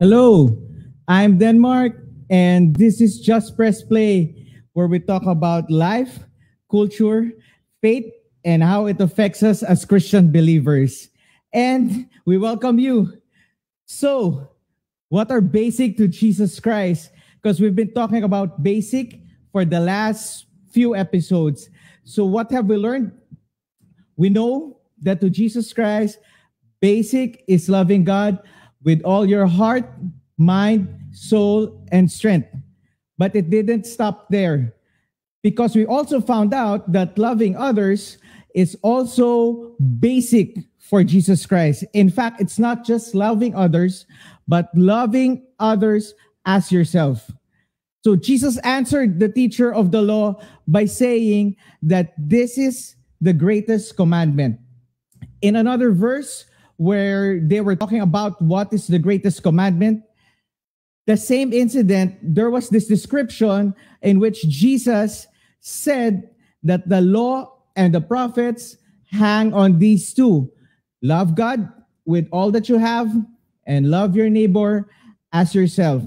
Hello, I'm Denmark, and this is Just Press Play, where we talk about life, culture, faith, and how it affects us as Christian believers. And we welcome you. So, what are basic to Jesus Christ? Because we've been talking about basic for the last few episodes. So, what have we learned? We know that to Jesus Christ, basic is loving God with all your heart, mind, soul, and strength. But it didn't stop there because we also found out that loving others is also basic for Jesus Christ. In fact, it's not just loving others, but loving others as yourself. So Jesus answered the teacher of the law by saying that this is the greatest commandment. In another verse, where they were talking about what is the greatest commandment. The same incident, there was this description in which Jesus said that the law and the prophets hang on these two love God with all that you have and love your neighbor as yourself.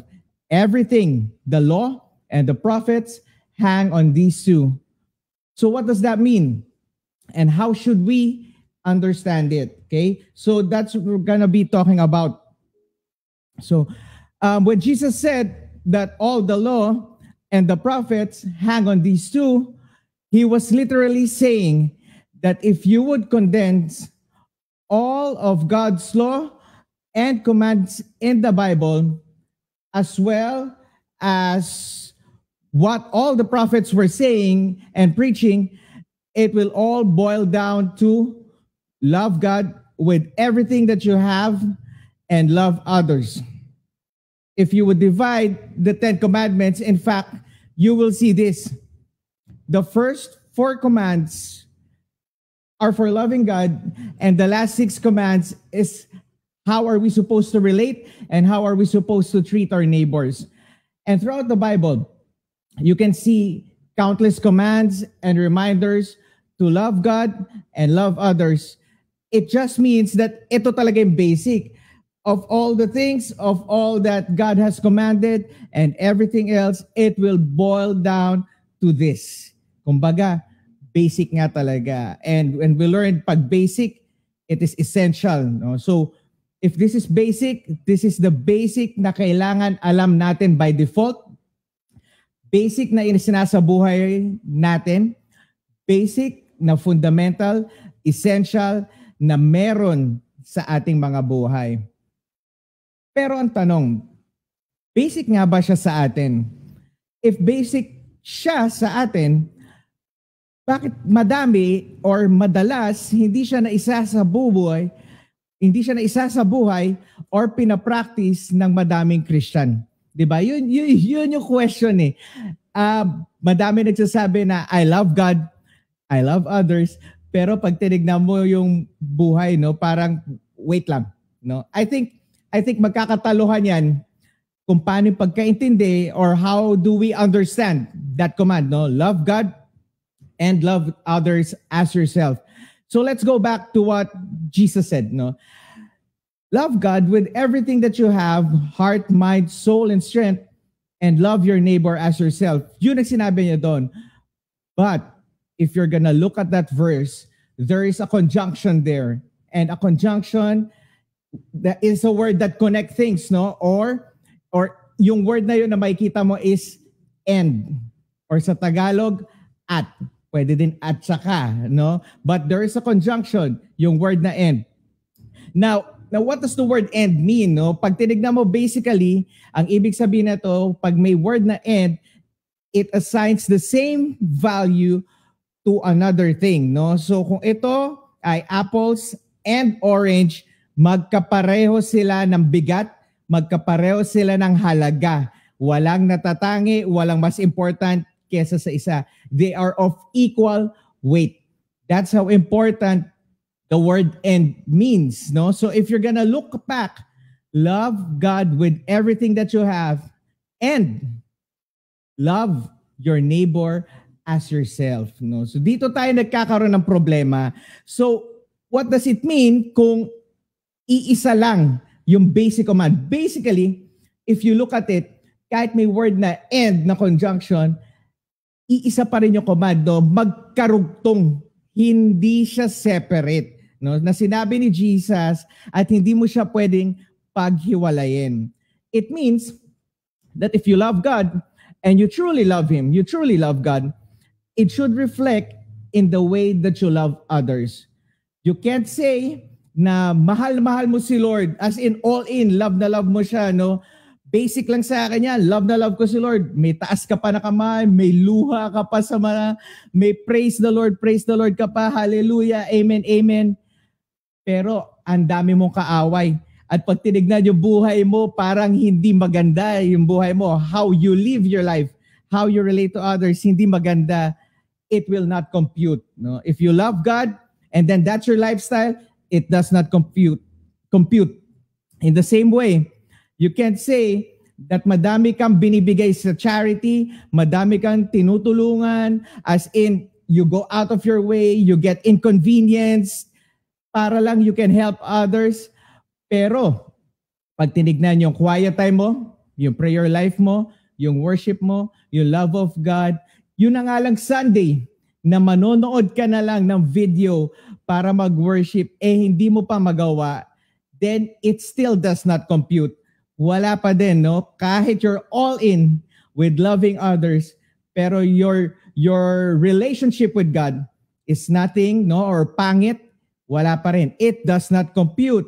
Everything, the law and the prophets, hang on these two. So, what does that mean? And how should we understand it. Okay, so that's we're gonna be talking about. So, um, when Jesus said that all the law and the prophets hang on these two, he was literally saying that if you would condense all of God's law and commands in the Bible, as well as what all the prophets were saying and preaching, it will all boil down to Love God with everything that you have and love others. If you would divide the Ten Commandments, in fact, you will see this. The first four commands are for loving God, and the last six commands is how are we supposed to relate and how are we supposed to treat our neighbors. And throughout the Bible, you can see countless commands and reminders to love God and love others It just means that ito talaga yung basic of all the things, of all that God has commanded and everything else, it will boil down to this. Kumbaga, basic nga talaga. And when we learn pag basic, it is essential. No? So, if this is basic, this is the basic na kailangan alam natin by default. Basic na sinasabuhay natin. Basic na fundamental, essential, essential na meron sa ating mga buhay. Pero ang tanong, basic nga ba siya sa atin? If basic siya sa atin, bakit madami or madalas hindi siya na isa sa buhay, hindi siya na isa sa buhay or pinapractice ng madaming Christian? 'Di ba? Yun, yun yun yung question eh. Uh, madami nagsasabi na I love God, I love others, pero pag tinignan mo yung buhay, no, parang wait lang, no. I think I think magkakataluhan 'yan kung paano yung pagkaintindi or how do we understand that command, no? Love God and love others as yourself. So let's go back to what Jesus said, no? Love God with everything that you have, heart, mind, soul, and strength, and love your neighbor as yourself. Yun ang sinabi niya doon. But if you're gonna look at that verse, there is a conjunction there. And a conjunction that is a word that connect things, no? Or or yung word na yun na makikita mo is end. Or sa Tagalog, at. Pwede din at saka, no? But there is a conjunction, yung word na end. Now, now what does the word end mean, no? Pag tinignan mo basically, ang ibig sabihin na to, pag may word na end, it assigns the same value to another thing, no? So kung ito ay apples and orange, magkapareho sila ng bigat, magkapareho sila ng halaga. Walang natatangi, walang mas important kesa sa isa. They are of equal weight. That's how important the word and means, no? So if you're gonna look back, love God with everything that you have and love your neighbor as yourself. No? So dito tayo nagkakaroon ng problema. So what does it mean kung iisa lang yung basic command? Basically, if you look at it, kahit may word na end na conjunction, iisa pa rin yung command. No? Magkarugtong. Hindi siya separate. No? Na sinabi ni Jesus at hindi mo siya pwedeng paghiwalayin. It means that if you love God and you truly love Him, you truly love God, it should reflect in the way that you love others. You can't say na mahal-mahal mo si Lord, as in all in, love na love mo siya, no? Basic lang sa akin yan, love na love ko si Lord. May taas ka pa na kamay, may luha ka pa sa mga, may praise the Lord, praise the Lord ka pa, hallelujah, amen, amen. Pero ang dami mong kaaway. At pag tinignan yung buhay mo, parang hindi maganda yung buhay mo. How you live your life, how you relate to others, hindi maganda it will not compute. No? If you love God and then that's your lifestyle, it does not compute. Compute. In the same way, you can't say that madami kang binibigay sa charity, madami kang tinutulungan, as in, you go out of your way, you get inconvenience, para lang you can help others. Pero, pag tinignan yung quiet time mo, yung prayer life mo, yung worship mo, yung love of God, yun na nga lang Sunday na manonood ka na lang ng video para mag-worship eh hindi mo pa magawa, then it still does not compute. Wala pa din, no? Kahit you're all in with loving others, pero your your relationship with God is nothing, no? Or pangit, wala pa rin. It does not compute.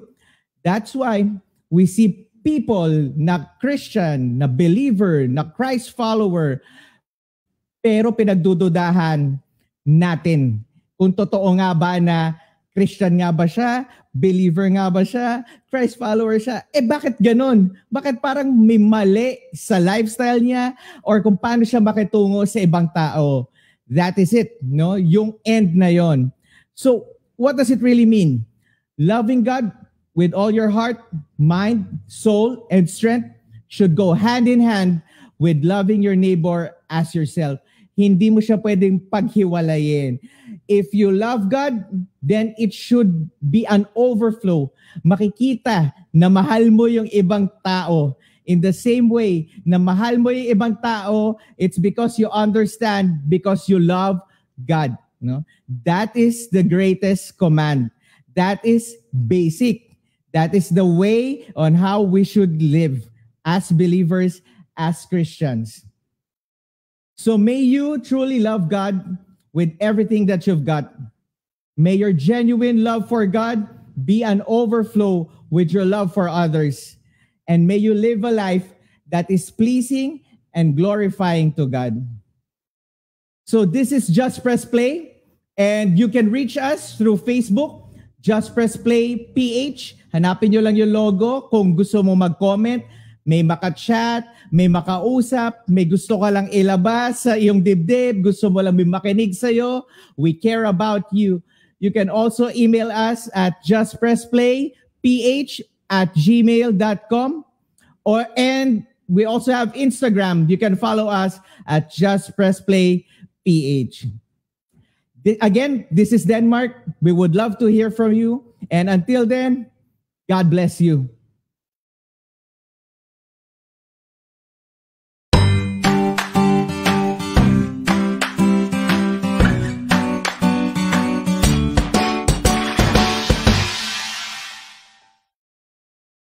That's why we see people na Christian, na believer, na Christ follower, pero pinagdududahan natin kung totoo nga ba na Christian nga ba siya? Believer nga ba siya? Christ follower siya? Eh bakit ganun? Bakit parang may mali sa lifestyle niya or kung paano siya makitungo sa ibang tao? That is it, no? Yung end na yon. So, what does it really mean? Loving God with all your heart, mind, soul, and strength should go hand in hand with loving your neighbor as yourself. Hindi mo siya pwedeng paghiwalayin. If you love God, then it should be an overflow. Makikita na mahal mo yung ibang tao. In the same way na mahal mo yung ibang tao, it's because you understand, because you love God. No? That is the greatest command. That is basic. That is the way on how we should live as believers, as Christians. So may you truly love God with everything that you've got. May your genuine love for God be an overflow with your love for others. And may you live a life that is pleasing and glorifying to God. So this is Just Press Play. And you can reach us through Facebook, Just Press Play PH. Hanapin nyo lang yung logo kung gusto mo mag-comment May makachat, may makausap, may gusto ka lang ilabas sa iyong dibdib, gusto mo lang may makinig sa'yo. We care about you. You can also email us at justpressplay.ph at gmail.com or and we also have Instagram. You can follow us at justpressplay.ph. Again, this is Denmark. We would love to hear from you. And until then, God bless you.